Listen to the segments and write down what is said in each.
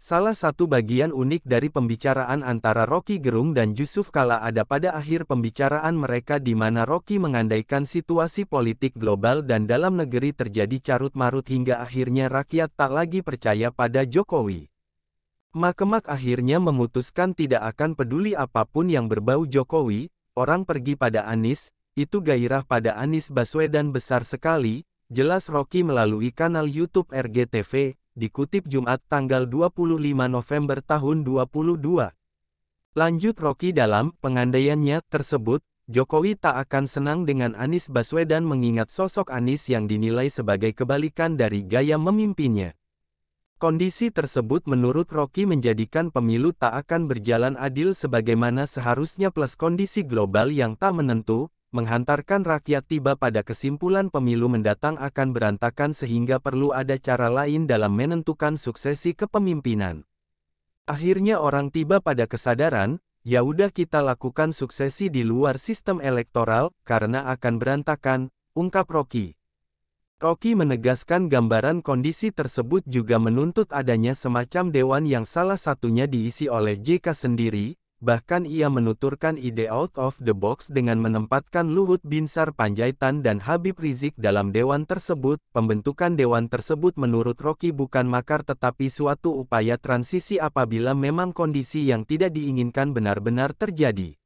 Salah satu bagian unik dari pembicaraan antara Rocky Gerung dan Yusuf Kala ada pada akhir pembicaraan mereka di mana Rocky mengandaikan situasi politik global dan dalam negeri terjadi carut-marut hingga akhirnya rakyat tak lagi percaya pada Jokowi. Makemak akhirnya memutuskan tidak akan peduli apapun yang berbau Jokowi, orang pergi pada Anis, itu gairah pada Anis Baswedan besar sekali, jelas Rocky melalui kanal YouTube RGTV, dikutip Jumat tanggal 25 November tahun 2022. Lanjut Rocky dalam pengandaiannya tersebut, Jokowi tak akan senang dengan Anies Baswedan mengingat sosok Anies yang dinilai sebagai kebalikan dari gaya memimpinnya. Kondisi tersebut menurut Rocky menjadikan pemilu tak akan berjalan adil sebagaimana seharusnya plus kondisi global yang tak menentu, menghantarkan rakyat tiba pada kesimpulan pemilu mendatang akan berantakan sehingga perlu ada cara lain dalam menentukan suksesi kepemimpinan. Akhirnya orang tiba pada kesadaran, ya udah kita lakukan suksesi di luar sistem elektoral, karena akan berantakan, ungkap Rocky. Rocky menegaskan gambaran kondisi tersebut juga menuntut adanya semacam dewan yang salah satunya diisi oleh JK sendiri, Bahkan ia menuturkan ide out of the box dengan menempatkan Luhut Binsar Panjaitan dan Habib Rizik dalam dewan tersebut. Pembentukan dewan tersebut menurut Rocky bukan makar tetapi suatu upaya transisi apabila memang kondisi yang tidak diinginkan benar-benar terjadi.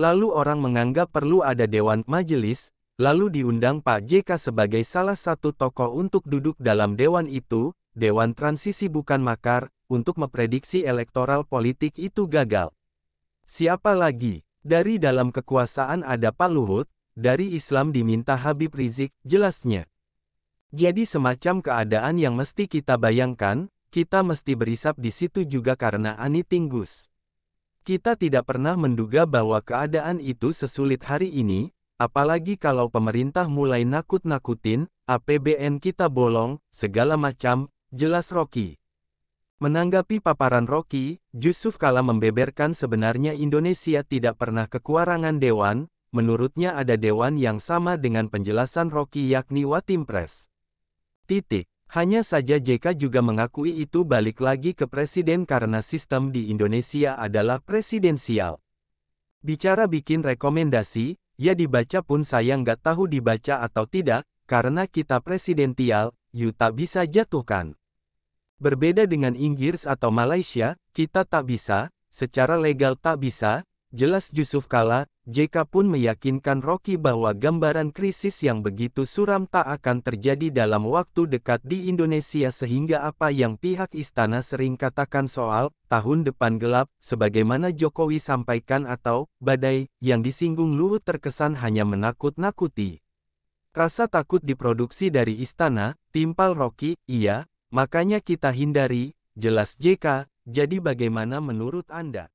Lalu orang menganggap perlu ada dewan majelis, lalu diundang Pak JK sebagai salah satu tokoh untuk duduk dalam dewan itu. Dewan transisi bukan makar untuk memprediksi elektoral politik itu gagal. Siapa lagi? Dari dalam kekuasaan ada Pak Luhut, dari Islam diminta Habib Rizik, jelasnya. Jadi semacam keadaan yang mesti kita bayangkan, kita mesti berisap di situ juga karena Ani Tinggus. Kita tidak pernah menduga bahwa keadaan itu sesulit hari ini, apalagi kalau pemerintah mulai nakut-nakutin, APBN kita bolong, segala macam, jelas Rocky. Menanggapi paparan Rocky, Yusuf Kala membeberkan sebenarnya Indonesia tidak pernah kekurangan dewan, menurutnya ada dewan yang sama dengan penjelasan Rocky yakni Watimpres. Titik. Hanya saja JK juga mengakui itu balik lagi ke presiden karena sistem di Indonesia adalah presidensial. Bicara bikin rekomendasi, ya dibaca pun saya nggak tahu dibaca atau tidak, karena kita presidensial, you tak bisa jatuhkan. Berbeda dengan Inggris atau Malaysia, kita tak bisa, secara legal tak bisa, jelas Yusuf Kala, JK pun meyakinkan Rocky bahwa gambaran krisis yang begitu suram tak akan terjadi dalam waktu dekat di Indonesia sehingga apa yang pihak istana sering katakan soal tahun depan gelap, sebagaimana Jokowi sampaikan atau badai yang disinggung Luhut terkesan hanya menakut-nakuti. Rasa takut diproduksi dari istana, timpal Rocky, iya, Makanya kita hindari, jelas JK, jadi bagaimana menurut Anda?